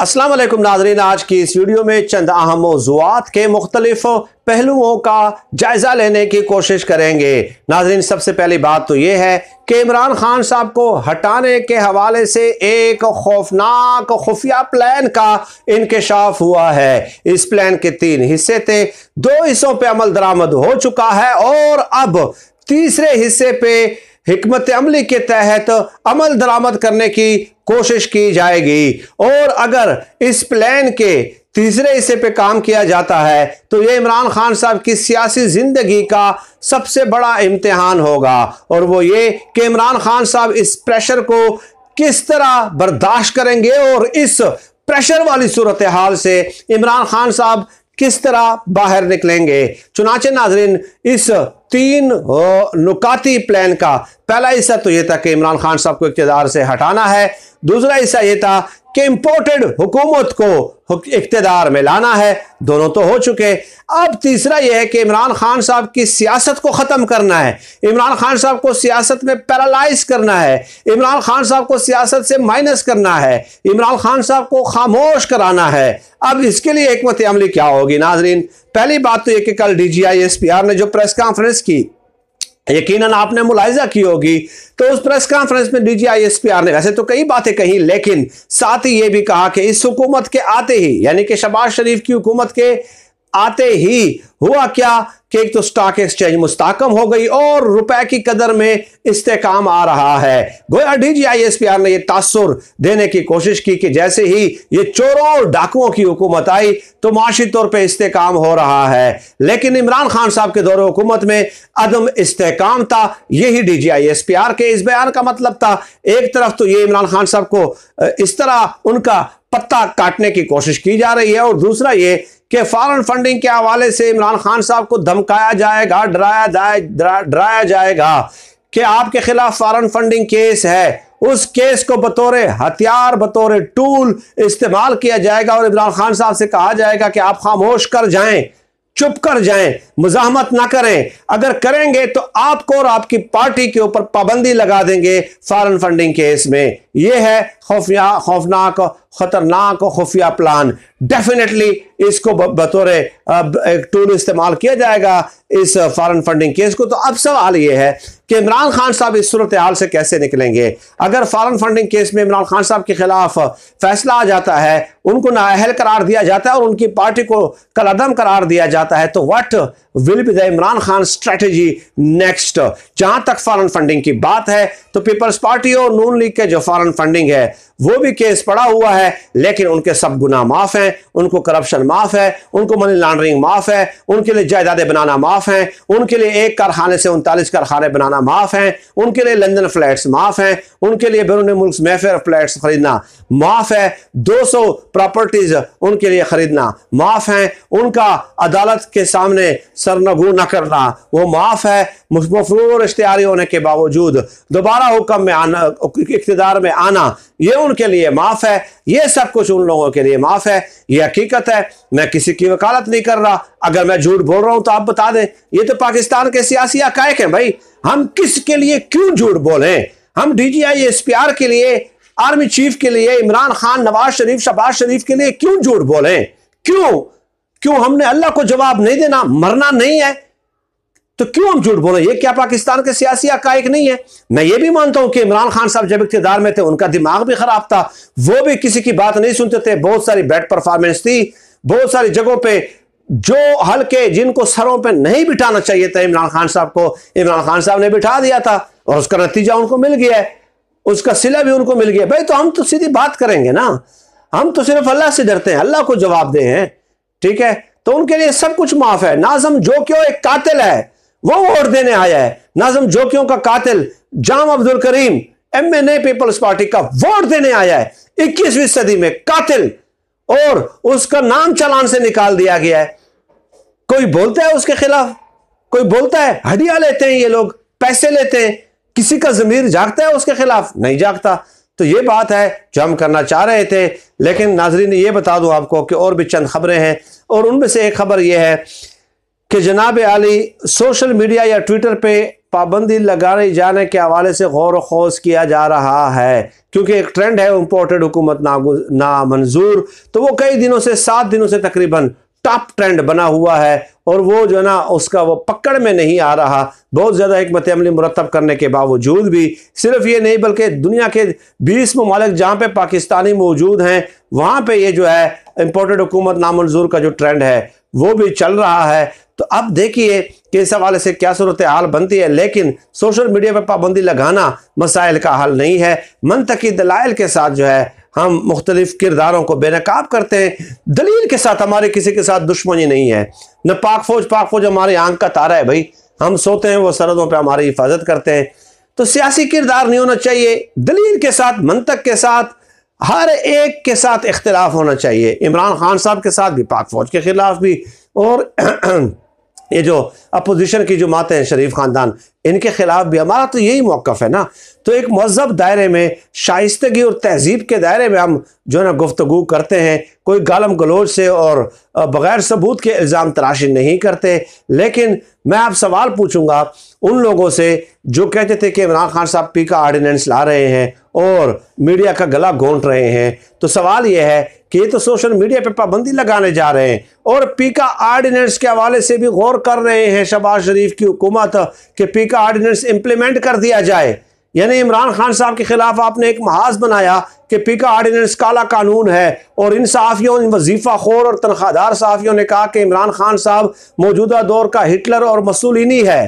असलम नाजरीन आज की इस वीडियो में चंद अहम मौजूद के मुख्तलिफ पहलुओं का जायज़ा लेने की कोशिश करेंगे नाजरीन सबसे पहली बात तो ये है कि इमरान खान साहब को हटाने के हवाले से एक खौफनाक खुफिया प्लान का इंकशाफ हुआ है इस प्लान के तीन हिस्से थे दो हिस्सों पर अमल दरामद हो चुका है और अब तीसरे हिस्से पर हमत अमली के तहत अमल दरामद करने की कोशिश की जाएगी और अगर इस प्लान के तीसरे हिस्से पे काम किया जाता है तो ये इमरान खान साहब की सियासी ज़िंदगी का सबसे बड़ा इम्तहान होगा और वो ये कि इमरान खान साहब इस प्रेशर को किस तरह बर्दाश्त करेंगे और इस प्रेशर वाली सूरत हाल से इमरान खान साहब किस तरह बाहर निकलेंगे चुनाचे नाजरीन इस तीन नुकाती प्लान का पहला हिस्सा तो यह था कि इमरान खान साहब को इकतदार से हटाना है दूसरा हिस्सा यह था कि इंपोर्टेड हुकूमत को इकतदार में लाना है दोनों तो हो चुके अब तीसरा यह है कि इमरान खान साहब की सियासत को ख़त्म करना है इमरान खान साहब को सियासत में पैरालाइज करना है इमरान खान साहब को सियासत से माइनस करना है इमरान खान साहब को खामोश कराना है अब इसके लिए एकमत अमली क्या होगी नाजरीन पहली बात तो यह कि कल D G I S P R ने जो प्रेस कॉन्फ्रेंस कांग्रेस की यकीनन आपने मुलायजा की होगी तो उस प्रेस कॉन्फ्रेंस में डीजीआईएसपीआर ने वैसे तो कई बातें कही लेकिन साथ ही ये भी कहा कि इस हुकूमत के आते ही यानी कि शबाज शरीफ की हुकूमत के आते ही हुआ क्या कि एक तो स्टॉक एक्सचेंज मुस्ताकम हो गई और रुपए की कदर में इस्तेकाम आ रहा है गोया D G I S P R ने यह तासुर देने की कोशिश की कि जैसे ही ये चोरों और डाकुओं की हुकूमत आई तो माशी तौर पर इस्तेकाम हो रहा है लेकिन इमरान खान साहब के दौरे हुकूमत में अदम इस्तेकाम था यही D G I S P R के इस बयान का मतलब था एक तरफ तो ये इमरान खान साहब को इस तरह उनका पत्ता काटने की कोशिश की जा रही है और दूसरा ये कि फॉरन फंडिंग के हवाले से इमरान खान साहब को धमकाया जाएगा डराया जाए डराया जाएगा कि आपके खिलाफ फॉरन फंडिंग केस है उस केस को बतौर हथियार बतौर टूल इस्तेमाल किया जाएगा और इमरान खान साहब से कहा जाएगा कि आप खामोश कर जाएं चुप कर जाएं मुजामत ना करें अगर करेंगे तो आपको और आपकी पार्टी के ऊपर पाबंदी लगा देंगे फॉरन फंडिंग केस में यह है खौफिया खौफनाक ख़तरनाक और खुफिया प्लान डेफिनेटली इसको बतौर एक टूल इस्तेमाल किया जाएगा इस फॉरेन फंडिंग केस को तो अब सवाल यह है कि इमरान खान साहब इस सूरत हाल से कैसे निकलेंगे अगर फॉरेन फंडिंग केस में इमरान खान साहब के खिलाफ फैसला आ जाता है उनको नाअहल करार दिया जाता है और उनकी पार्टी को कलदम करार दिया जाता है तो what will be the Imran Khan strategy next जहां तक फॉरेन फंडिंग की बात है तो पीपल्स पार्टी और नून लीग के जो फॉरेन फंडिंग है वो भी केस पड़ा हुआ है है लेकिन उनके सब गुना माफ़ हैं उनको करप्शन माफ़ है उनको मनी लॉन्ड्रिंग माफ़ है उनके लिए जायदादें बनाना माफ़ हैं उनके लिए एक कारखाने से उनतालीस कारखाने बनाना माफ़ हैं उनके लिए लंदन फ्लैट्स माफ़ हैं उनके लिए बैरून मुल्क मेफेयर फ्लैट्स खरीदना माफ़ है दो सौ प्रॉपर्टीज़ उनके लिए खरीदना माफ़ है उनका अदालत के सामने सरनगू न करना वो माफ़ है मफरूर इश्तारी होने के बावजूद दोबारा हुक्म में आना इकतदार में आना ये उनके लिए माफ़ है ये ये सब कुछ उन लोगों के लिए माफ है ये हकीकत है मैं किसी की वकालत नहीं कर रहा अगर मैं झूठ बोल रहा हूं तो आप बता दें ये तो पाकिस्तान के सियासी हकायक है भाई हम किसके लिए क्यों झूठ बोले हम डीजीआई आर के लिए आर्मी चीफ के लिए इमरान खान नवाज शरीफ शहबाज शरीफ के लिए क्यों झूठ बोले क्यों क्यों हमने अल्लाह को जवाब नहीं देना मरना नहीं है तो क्यों हम झूठ बोले ये क्या पाकिस्तान के सियासी हकाइक नहीं है मैं ये भी मानता हूं कि इमरान खान साहब जब इकतेदार में थे उनका दिमाग भी खराब था वो भी किसी की बात नहीं सुनते थे बहुत सारी बैड परफॉर्मेंस थी बहुत सारी जगहों पे जो हल्के जिनको सरों पे नहीं बिठाना चाहिए था इमरान खान साहब को इमरान खान साहब ने बिठा दिया था और उसका नतीजा उनको मिल गया है उसका सिला भी उनको मिल गया भाई तो हम तो सीधी बात करेंगे ना हम तो सिर्फ अल्लाह से डरते हैं अल्लाह को जवाब दे हैं ठीक है तो उनके लिए सब कुछ माफ है नाजम जो क्यों एक कातिल है वो वोट देने आया है नाजम जोकियों का कातिल जाम Abdul Karim M N A Peoples Party का वोट देने आया है इक्कीसवीं सदी में कातिल और उसका नाम चलान से निकाल दिया गया है कोई बोलता है उसके खिलाफ कोई बोलता है हडिया लेते हैं ये लोग पैसे लेते हैं किसी का जमीर जागता है उसके खिलाफ नहीं जागता तो ये बात है जो हम करना चाह रहे थे लेकिन नाजरीन ये बता दूं आपको कि और भी चंद खबरें हैं और उनमें से एक खबर यह है कि जनाब अली सोशल मीडिया या ट्विटर पे पाबंदी लगाए जाने के हवाले से गौर वोज किया जा रहा है क्योंकि एक ट्रेंड है इम्पोर्टेड हुकूमत नामंजूर ना तो वो कई दिनों से सात दिनों से तकरीबन टॉप ट्रेंड बना हुआ है और वो जो है ना उसका वो पकड़ में नहीं आ रहा बहुत ज़्यादा हमत अमली मुरतब करने के बावजूद भी सिर्फ ये नहीं बल्कि दुनिया के बीस ममालिक जहाँ पर पाकिस्तानी मौजूद हैं वहाँ पर ये जो है इम्पोर्टेड हुकूमत नामंजूर का जो ट्रेंड है वो भी चल रहा है तो अब देखिए कि इस हवाले से क्या सूरत हाल बनती है लेकिन सोशल मीडिया पर पाबंदी लगाना मसाइल का हल नहीं है मनतकी दलाइल के साथ जो है हम मुख्तलिफ किरदारों को बेनकाब करते हैं दलील के साथ हमारे किसी के साथ दुश्मनी नहीं है न पाक फौज पाक फौज हमारे आंख का तारा है भाई हम सोते हैं वो सरहदों पर हमारी हिफाजत करते हैं तो सियासी किरदार नहीं होना चाहिए दलील के साथ मनतक के साथ हर एक के साथ इख्तलाफ होना चाहिए इमरान खान साहब के साथ भी पाक फौज के खिलाफ भी और ये जो अपोजिशन की जो माते हैं शरीफ ख़ानदान इनके खिलाफ भी हमारा तो यही मौकाफ है ना तो एक महजब दायरे में शाइस्तगी और तहजीब के दायरे में हम जो है ना गुफ्तु करते हैं कोई गालम गलोच से और बग़ैर सबूत के इल्ज़ाम तराशी नहीं करते लेकिन मैं आप सवाल पूछूंगा उन लोगों से जो कहते थे कि इमरान खान साहब पी का आर्डीनेंस ला रहे हैं और मीडिया का गला घोंट रहे हैं तो सवाल यह है कि ये तो सोशल मीडिया पर पाबंदी लगाने जा रहे हैं और पी का आर्डीनेंस के हवाले से भी गौर कर रहे हैं शबाज शरीफ की हुकूमत कि पी का आर्डिनेंस इम्प्लीमेंट कर दिया जाए यानी इमरान खान साहब के खिलाफ आपने एक महाज बनाया कि पीका आर्डिनेंस काला कानून है और इन सहाफ़ियों इन वजीफ़ा खोर और तनख्वाहदार सहाफ़ियों ने कहा कि इमरान खान साहब मौजूदा दौर का हिटलर और मसूलिनी है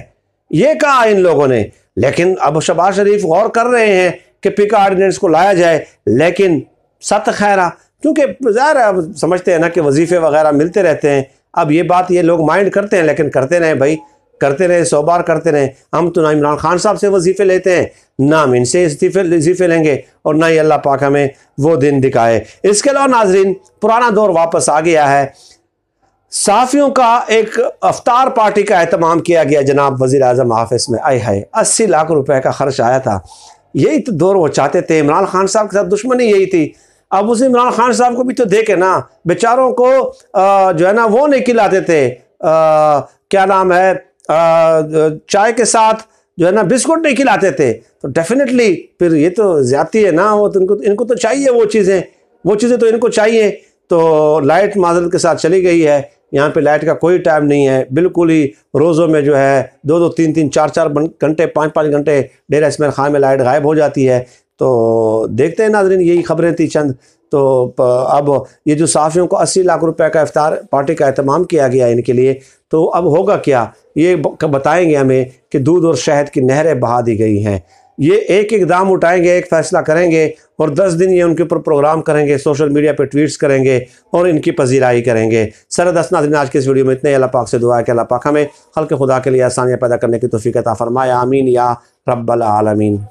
ये कहा इन लोगों ने लेकिन अब शबाज शरीफ गौर कर रहे हैं कि पीका आर्डिनेंस को लाया जाए लेकिन सत खैरा क्योंकि ज़ाहिर समझते हैं ना कि वजीफ़े वगैरह मिलते रहते हैं अब ये बात ये लोग माइंड करते हैं लेकिन करते रहें भाई करते रहे सौ बार करते रहे हम तो ना इमरान खान साहब से वजीफ़े लेते हैं ना हम इनसे इस्तीफे इस्तीफे लेंगे और ना ही अल्लाह पाक हमें वो दिन दिखाए इसके अलावा नाजरीन पुराना दौर वापस आ गया है साफियों का एक अफ्तार पार्टी का अहतमाम किया गया जनाब वज़ी अजम हाफिस में आए हाय अस्सी लाख रुपए का खर्च आया था यही तो दौर वो चाहते थे इमरान खान साहब के साथ दुश्मनी यही थी अब उस इमरान खान साहब को भी तो देखे ना बेचारों को जो है ना वो नहीं खिलाते थे आ, क्या नाम है चाय के साथ जो है ना बिस्कुट नहीं खिलाते थे तो डेफिनेटली फिर ये तो ज़्यादा है ना हो तो इनको इनको तो चाहिए वो चीज़ें वो चीज़ें तो इनको चाहिए तो लाइट माजरत के साथ चली गई है यहाँ पे लाइट का कोई टाइम नहीं है बिल्कुल ही रोज़ों में जो है दो दो तीन तीन चार चार घंटे पाँच पाँच घंटे डेरा इसमें खान में लाइट गायब हो जाती है तो देखते हैं नाजरीन यही खबरें थी चंद तो अब ये जो साफियों को अस्सी लाख रुपए का इफ्तार पार्टी का अहतमाम किया गया इनके लिए तो अब होगा क्या ये बताएंगे हमें कि दूध और शहद की नहरें बहा दी गई हैं ये एक एक दाम उठाएंगे एक फ़ैसला करेंगे और दस दिन ये उनके ऊपर प्रोग्राम करेंगे सोशल मीडिया पे ट्वीट्स करेंगे और इनकी पजीराई करेंगे सर दस नाजरीन आज के इस वीडियो में इतने अल्लाह पाक से दुआ है कि अल्लाह पाक हमें हल्के खुदा के लिए आसानियाँ पैदा करने की तोफ़ी का फरमाया आमीन या रब्बल आलमीन